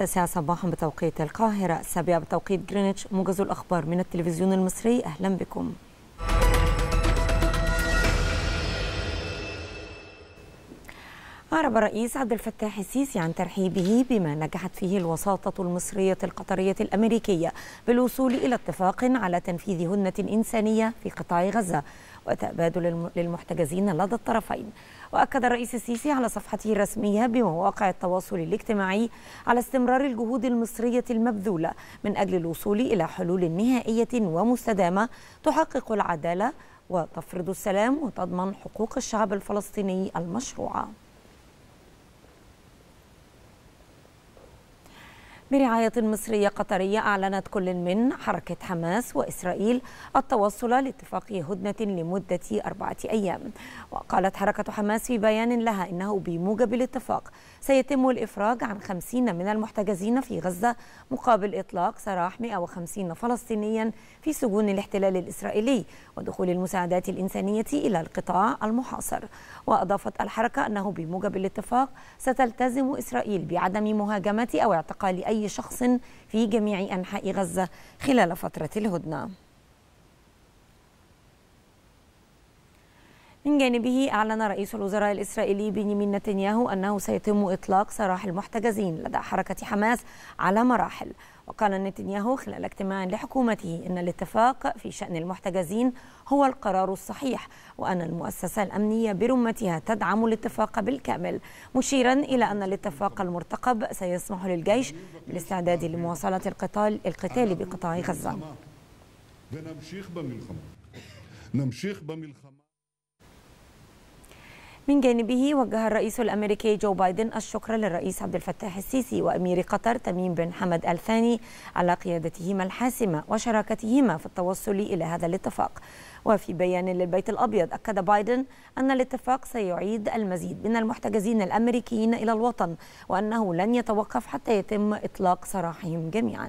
التاسعة صباحا بتوقيت القاهرة السابعة بتوقيت جرينتش موجز الأخبار من التلفزيون المصري أهلا بكم أعرب الرئيس عبد الفتاح السيسي عن ترحيبه بما نجحت فيه الوساطة المصرية القطرية الأمريكية بالوصول إلى اتفاق على تنفيذ هدنة إنسانية في قطاع غزة وتبادل للمحتجزين لدى الطرفين وأكد الرئيس السيسي على صفحته الرسمية بمواقع التواصل الاجتماعي على استمرار الجهود المصرية المبذولة من أجل الوصول إلى حلول نهائية ومستدامة تحقق العدالة وتفرض السلام وتضمن حقوق الشعب الفلسطيني المشروعه برعاية مصرية قطرية أعلنت كل من حركة حماس وإسرائيل التوصل لاتفاق هدنة لمدة أربعة أيام وقالت حركة حماس في بيان لها إنه بموجب الاتفاق سيتم الإفراج عن خمسين من المحتجزين في غزة مقابل إطلاق سراح 150 فلسطينيا في سجون الاحتلال الإسرائيلي ودخول المساعدات الإنسانية إلى القطاع المحاصر وأضافت الحركة أنه بموجب الاتفاق ستلتزم إسرائيل بعدم مهاجمة أو اعتقال أي أي شخص في جميع أنحاء غزة خلال فترة الهدنة من جانبه أعلن رئيس الوزراء الإسرائيلي بنيامين نتنياهو أنه سيتم إطلاق سراح المحتجزين لدى حركة حماس على مراحل وقال نتنياهو خلال اجتماع لحكومته ان الاتفاق في شان المحتجزين هو القرار الصحيح وان المؤسسه الامنيه برمتها تدعم الاتفاق بالكامل مشيرا الى ان الاتفاق المرتقب سيسمح للجيش بالاستعداد لمواصله القتال القتال بقطاع غزه من جانبه وجه الرئيس الأمريكي جو بايدن الشكر للرئيس عبد الفتاح السيسي وأمير قطر تميم بن حمد آل ثاني على قيادتهما الحاسمة وشراكتهما في التوصل إلى هذا الاتفاق وفي بيان للبيت الأبيض أكد بايدن أن الاتفاق سيعيد المزيد من المحتجزين الأمريكيين إلى الوطن وأنه لن يتوقف حتى يتم إطلاق سراحهم جميعاً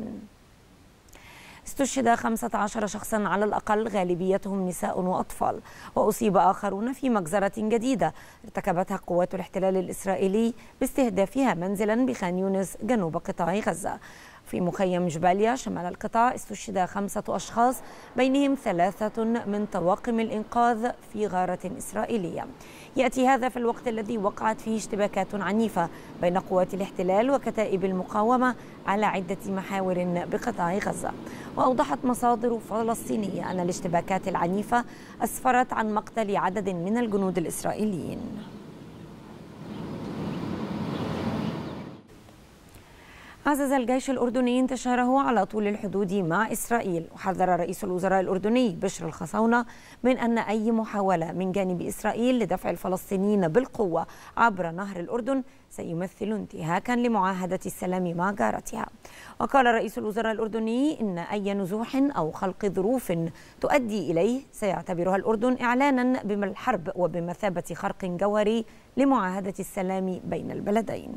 استشهد 15 شخصا على الأقل غالبيتهم نساء وأطفال وأصيب آخرون في مجزرة جديدة ارتكبتها قوات الاحتلال الإسرائيلي باستهدافها منزلا بخان يونس جنوب قطاع غزة في مخيم جباليا شمال القطاع استشهد خمسة أشخاص بينهم ثلاثة من طواقم الإنقاذ في غارة إسرائيلية يأتي هذا في الوقت الذي وقعت فيه اشتباكات عنيفة بين قوات الاحتلال وكتائب المقاومة على عدة محاور بقطاع غزة وأوضحت مصادر فلسطينية أن الاشتباكات العنيفة أسفرت عن مقتل عدد من الجنود الإسرائيليين عزز الجيش الأردني انتشاره على طول الحدود مع إسرائيل وحذر رئيس الوزراء الأردني بشر الخصاونة من أن أي محاولة من جانب إسرائيل لدفع الفلسطينيين بالقوة عبر نهر الأردن سيمثل انتهاكا لمعاهدة السلام مع جارتها وقال رئيس الوزراء الأردني إن أي نزوح أو خلق ظروف تؤدي إليه سيعتبرها الأردن إعلانا بالحرب وبمثابة خرق جوهري لمعاهدة السلام بين البلدين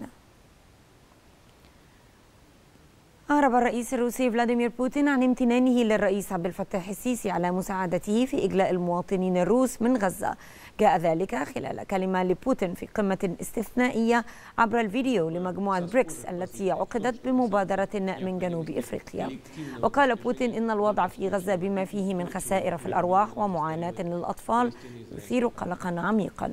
أعرب الرئيس الروسي فلاديمير بوتين عن امتنانه للرئيس عبد الفتاح السيسي على مساعدته في إجلاء المواطنين الروس من غزة جاء ذلك خلال كلمة لبوتين في قمة استثنائية عبر الفيديو لمجموعة بريكس التي عقدت بمبادرة من جنوب إفريقيا وقال بوتين إن الوضع في غزة بما فيه من خسائر في الأرواح ومعاناة للأطفال يثير قلقا عميقا